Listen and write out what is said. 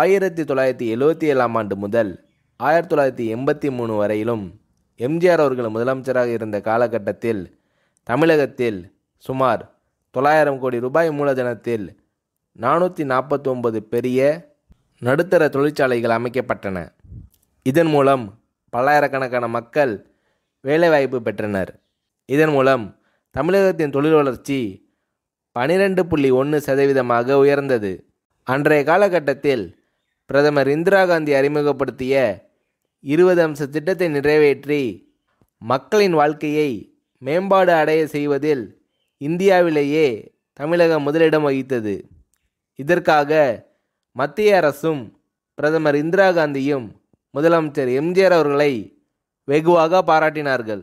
ஆயிரத்தி தொள்ளாயிரத்தி எழுவத்தி ஏழாம் ஆண்டு முதல் ஆயிரத்தி தொள்ளாயிரத்தி எண்பத்தி மூணு வரையிலும் எம்ஜிஆர் அவர்கள் முதலமைச்சராக இருந்த காலகட்டத்தில் தமிழகத்தில் சுமார் தொள்ளாயிரம் கோடி ரூபாய் மூலதனத்தில் நானூற்றி நாற்பத்தி ஒன்பது பெரிய நடுத்தர தொழிற்சாலைகள் அமைக்கப்பட்டன இதன் மூலம் பல்லாயிரக்கணக்கான மக்கள் வேலைவாய்ப்பு பெற்றனர் இதன் மூலம் தமிழகத்தின் தொழில் வளர்ச்சி பனிரெண்டு புள்ளி ஒன்று சதவீதமாக உயர்ந்தது அன்றைய காலகட்டத்தில் பிரதமர் இந்திரா காந்தி அறிமுகப்படுத்திய இருபது அம்ச திட்டத்தை நிறைவேற்றி மக்களின் வாழ்க்கையை மேம்பாடு அடைய செய்வதில் இந்தியாவிலேயே தமிழகம் முதலிடம் வகித்தது இதற்காக மத்திய அரசும் பிரதமர் இந்திரா காந்தியும் முதலமைச்சர் எம்ஜிஆர் அவர்களை வெகுவாக பாராட்டினார்கள்